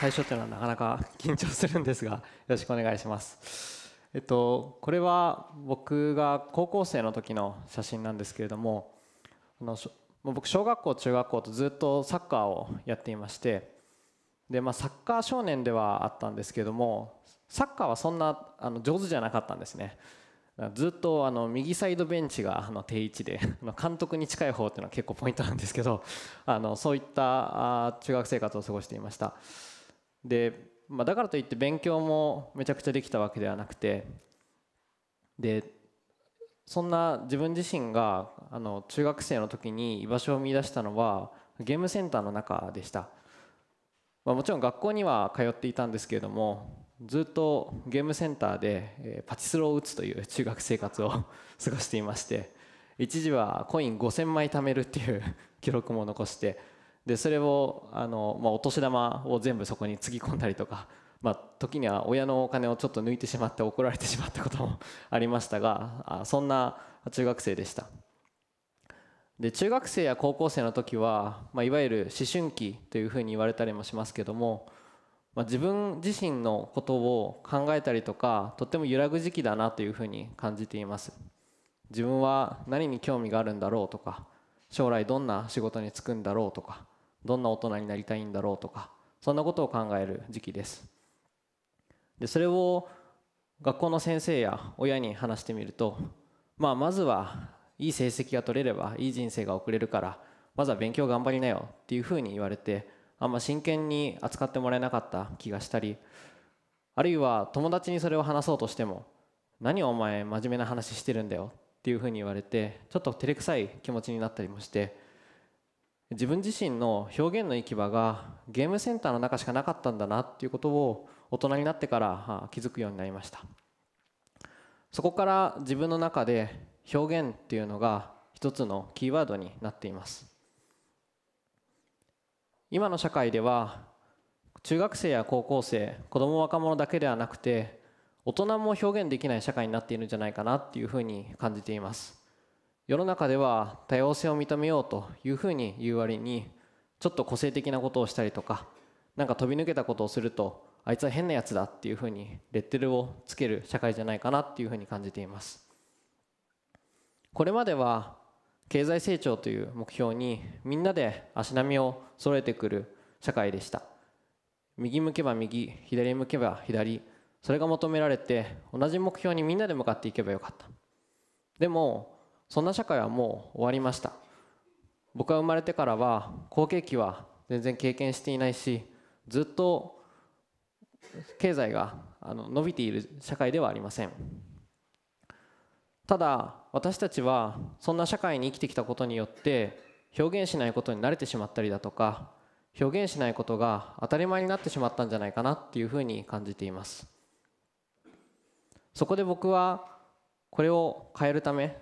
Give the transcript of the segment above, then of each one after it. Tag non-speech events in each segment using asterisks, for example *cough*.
最初っていうのはなかなか緊張するんですが *laughs* よろしくお願いします。えっとこれは僕が高校生の時の写真なんですけれどもあの僕小学校中学校とずっとサッカーをやっていましてで、まあ、サッカー少年ではあったんですけどもサッカーはそんなあの上手じゃなかったんですね。ずっとあの右サイドベンチがあの定位置で監督に近い方っていうのは結構ポイントなんですけどあのそういった中学生活を過ごしていました。で、まあ、だからといって勉強もめちゃくちゃできたわけではなくてでそんな自分自身があの中学生の時に居場所を見出したのはゲームセンターの中でした、まあ、もちろん学校には通っていたんですけれどもずっとゲームセンターで、えパチスロを打つという *laughs* 中学生活を *laughs* 過ごしていまして一時はコイン5000枚貯めるっていう *laughs* 記録も残してでそれをあの、まあ、お年玉を全部そこにつぎ込んだりとか、*laughs* まあ、時には親のお金をちょっと抜いてしまって怒られてしまったこともありましたがあそんな中学生でしたで中学生や高校生の時は、まあ、いわゆる思春期というふうに言われたりもしますけども、まあ、自分自身のことを考えたりとかとっても揺らぐ時期だなというふうに感じています自分は何に興味があるんだろうとか将来どんな仕事に就くんだろうとかどんな大人になりたいんだろうとかそんなことを考える時期ですでそれを学校の先生や親に話してみると、まあ、まずはいい成績が取れればいい人生が送れるからまずは勉強頑張りなよっていうふうに言われてあんま真剣に扱ってもらえなかった気がしたりあるいは友達にそれを話そうとしても「何お前真面目な話してるんだよ」っていうふうに言われてちょっと照れくさい気持ちになったりもして自分自身の表現の行き場がゲームセンターの中しかなかったんだなっていうことを大人になってから気づくようになりましたそこから自分の中で表現っていうのが一つのキーワードになっています今の社会では中学生や高校生子ども若者だけではなくて大人も表現できない社会になっているんじゃないかなっていうふうに感じています世の中では多様性を認めようというふうに言う割にちょっと個性的なことをしたりとかなんか飛び抜けたことをするとあいつは変なやつだっていうふうにレッテルをつける社会じゃないかなっていうふうに感じていますこれまでは経済成長という目標にみんなで足並みを揃えてくる社会でした右向けば右左向けば左それが求められて同じ目標にみんなで向かっていけばよかったでもそんな社会はもう終わりました僕が生まれてからは好景気は全然経験していないしずっと経済があの伸びている社会ではありませんただ私たちはそんな社会に生きてきたことによって表現しないことに慣れてしまったりだとか表現しないことが当たり前になってしまったんじゃないかなっていうふうに感じていますそこで僕はこれを変えるため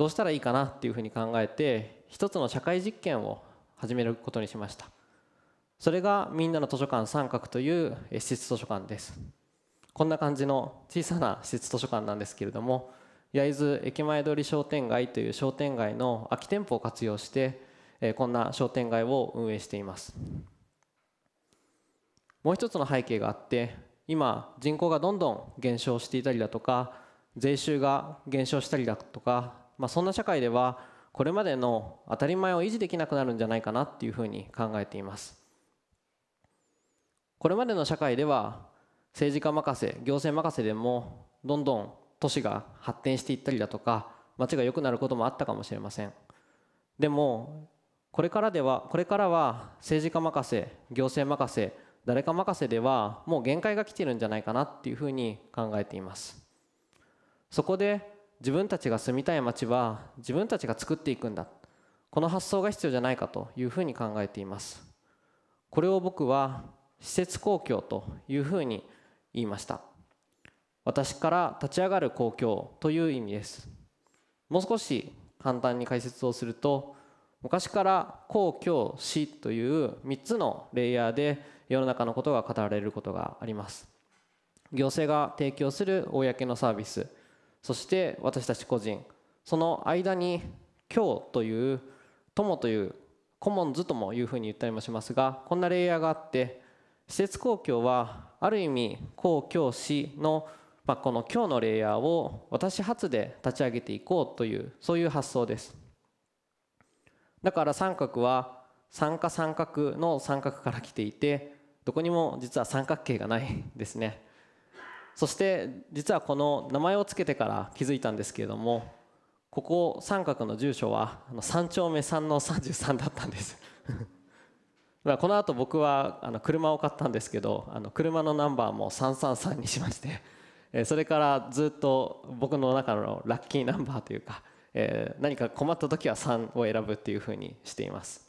どうしたらいいかなっていうふうに考えて一つの社会実験を始めることにしましたそれがみんなの図書館三角という施設図書館ですこんな感じの小さな施設図書館なんですけれども焼津駅前通り商店街という商店街の空き店舗を活用してこんな商店街を運営していますもう一つの背景があって今人口がどんどん減少していたりだとか税収が減少したりだとかまあ、そんな社会ではこれまでの当たり前を維持できなくなるんじゃないかなっていうふうに考えていますこれまでの社会では政治家任せ行政任せでもどんどん都市が発展していったりだとか街が良くなることもあったかもしれませんでもこれからではこれからは政治家任せ行政任せ誰か任せではもう限界が来てるんじゃないかなっていうふうに考えていますそこで自分たちが住みたい街は自分たちが作っていくんだこの発想が必要じゃないかというふうに考えていますこれを僕は施設公共というふうに言いました私から立ち上がる公共という意味ですもう少し簡単に解説をすると昔から公共死という3つのレイヤーで世の中のことが語られることがあります行政が提供する公のサービスそして私たち個人その間に今日という友というコモンズともいうふうに言ったりもしますがこんなレイヤーがあって施設公共はある意味公共史の、まあ、この今日のレイヤーを私発で立ち上げていこうというそういう発想ですだから三角は三角三角の三角から来ていてどこにも実は三角形がないですねそして実はこの名前を付けてから気づいたんですけれどもここ三角の住所は三丁目3の33だったんです *laughs* この後僕はあの車を買ったんですけどあの車のナンバーも333にしましてそれからずっと僕の中のラッキーナンバーというか、え何か困った時は3を選ぶっていうふうにしています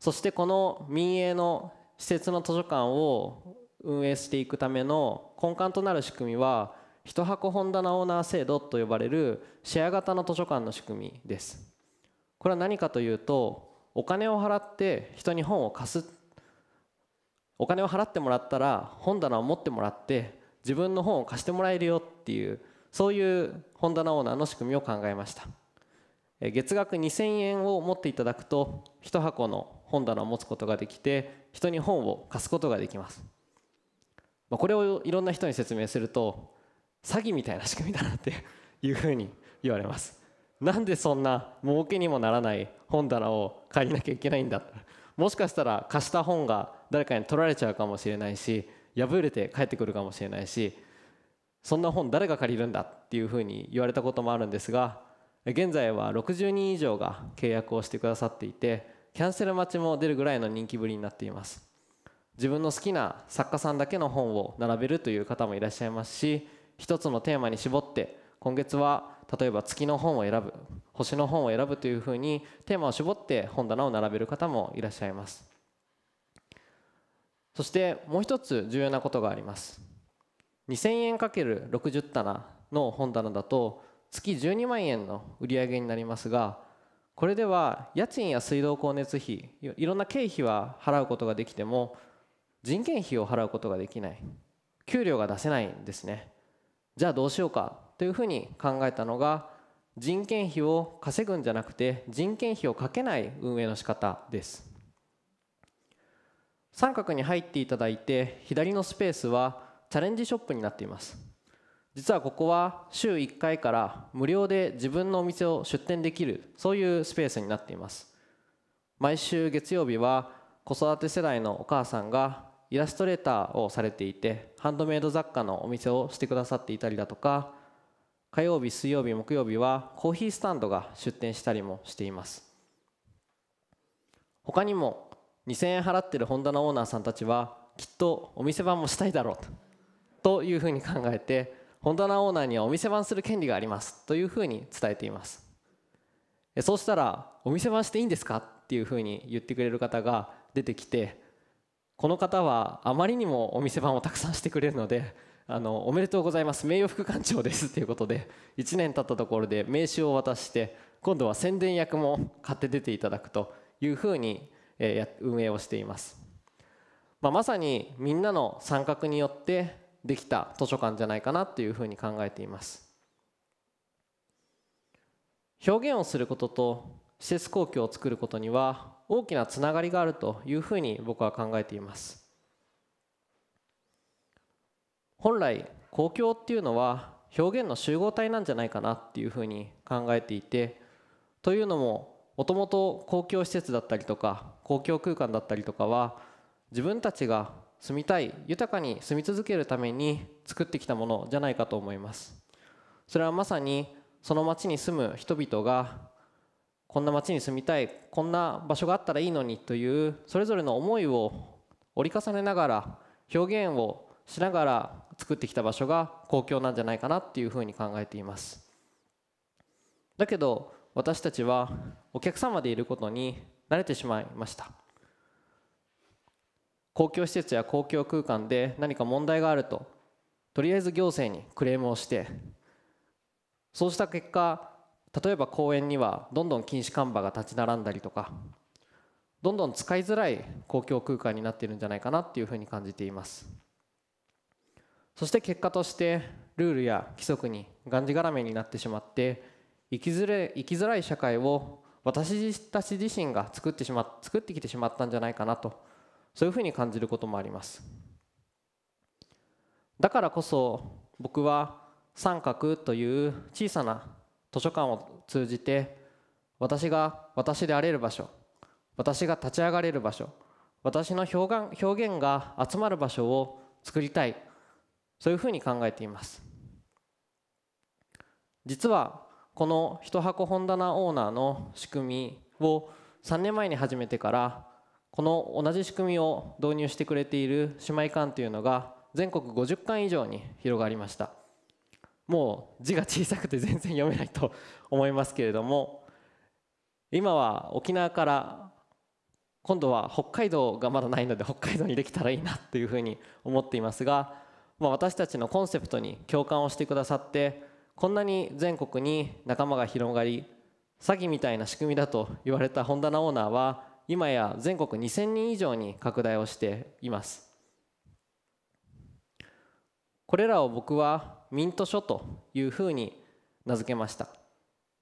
そしてこの民営の施設の図書館を運営していくための根幹となる仕組みは1箱本棚オーナー制度と呼ばれるシェア型の図書館の仕組みですこれは何かというとお金を払って人に本を貸すお金を払ってもらったら本棚を持ってもらって自分の本を貸してもらえるよっていうそういう本棚オーナーの仕組みを考えました月額2000円を持っていただくと1箱の本棚を持つことができて人に本を貸すことができますまあ、これをいろんな人に説明すると詐欺みたいな仕組みだなっていうふうに言われますなんでそんな儲けにもならない本棚を借りなきゃいけないんだもしかしたら貸した本が誰かに取られちゃうかもしれないし破れて帰ってくるかもしれないしそんな本誰が借りるんだっていうふうに言われたこともあるんですが現在は60人以上が契約をしてくださっていてキャンセル待ちも出るぐらいの人気ぶりになっています自分の好きな作家さんだけの本を並べるという方もいらっしゃいますし一つのテーマに絞って今月は例えば月の本を選ぶ星の本を選ぶというふうにテーマを絞って本棚を並べる方もいらっしゃいますそしてもう一つ重要なことがあります2000円 ×60 棚の本棚だと月12万円の売り上げになりますがこれでは家賃や水道光熱費いろんな経費は払うことができても人件費を払うことができない給料が出せないんですねじゃあどうしようかというふうに考えたのが人件費を稼ぐんじゃなくて人件費をかけない運営の仕方です三角に入っていただいて左のスペースはチャレンジショップになっています実はここは週1回から無料で自分のお店を出店できるそういうスペースになっています毎週月曜日は子育て世代のお母さんがイラストレーターをされていてハンドメイド雑貨のお店をしてくださっていたりだとか火曜日水曜日木曜日はコーヒースタンドが出店したりもしています他にも2000円払ってるホンダのオーナーさんたちはきっとお店番もしたいだろうというふうに考えて本棚オーナーにはお店番する権利がありますというふうに伝えていますそうしたらお店番していいんですかっていうふうに言ってくれる方が出てきてこの方はあまりにもお店番をたくさんしてくれるのであのおめでとうございます名誉副館長ですということで1年経ったところで名刺を渡して今度は宣伝役も買って出ていただくというふうに、え運営をしています、まあ、まさにみんなの参画によってできた図書館じゃないかなというふうに考えています表現をすることと施設公共を作ることには大きなつながりがあるというふうに僕は考えています本来公共っていうのは表現の集合体なんじゃないかなっていうふうに考えていてというのももともと公共施設だったりとか公共空間だったりとかは自分たちが住みたい豊かに住み続けるために作ってきたものじゃないかと思いますそれはまさにその町に住む人々がこんな街に住みたいこんな場所があったらいいのにというそれぞれの思いを折り重ねながら表現をしながら作ってきた場所が公共なんじゃないかなっていうふうに考えていますだけど私たちはお客様でいることに慣れてしまいました公共施設や公共空間で何か問題があるととりあえず行政にクレームをしてそうした結果例えば公園にはどんどん禁止看板が立ち並んだりとかどんどん使いづらい公共空間になっているんじゃないかなっていうふうに感じていますそして結果としてルールや規則にがんじがらめになってしまって生きづれ生きづらい社会を私たち自身が作ってし、ま、作ってきてしまったんじゃないかなとそういうふうに感じることもありますだからこそ僕は三角という小さな図書館を通じて私が私であれる場所私が立ち上がれる場所私の表現表現が集まる場所を作りたいそういうふうに考えています実はこの一箱本棚オーナーの仕組みを3年前に始めてからこの同じ仕組みを導入してくれている姉妹館というのが全国50館以上に広がりましたもう字が小さくて全然読めないと思いますけれども今は沖縄から今度は北海道がまだないので北海道にできたらいいなっていうふうに思っていますが、まあ、私たちのコンセプトに共感をしてくださってこんなに全国に仲間が広がり詐欺みたいな仕組みだと言われた本棚オーナーは今や全国2000人以上に拡大をしていますこれらを僕はミント書というふうに名付けました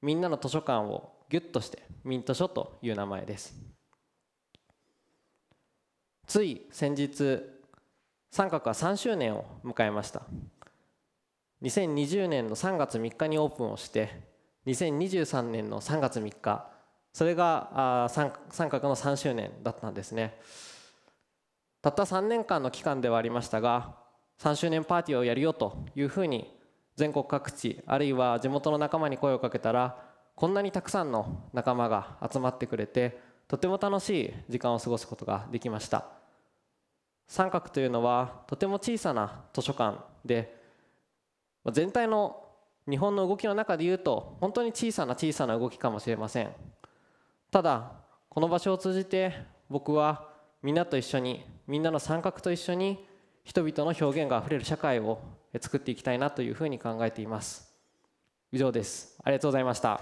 みんなの図書館をギュッとしてミント書という名前ですつい先日三角は3周年を迎えました2020年の3月3日にオープンをして2023年の3月3日それが三角の3周年だったんですねたった3年間の期間ではありましたが3周年パーティーをやるよというふうに全国各地あるいは地元の仲間に声をかけたらこんなにたくさんの仲間が集まってくれてとても楽しい時間を過ごすことができました三角というのはとても小さな図書館で全体の日本の動きの中でいうと本当に小さな小さな動きかもしれませんただこの場所を通じて僕はみんなと一緒にみんなの三角と一緒に人々の表現があふれる社会を作っていきたいなというふうに考えています以上ですありがとうございました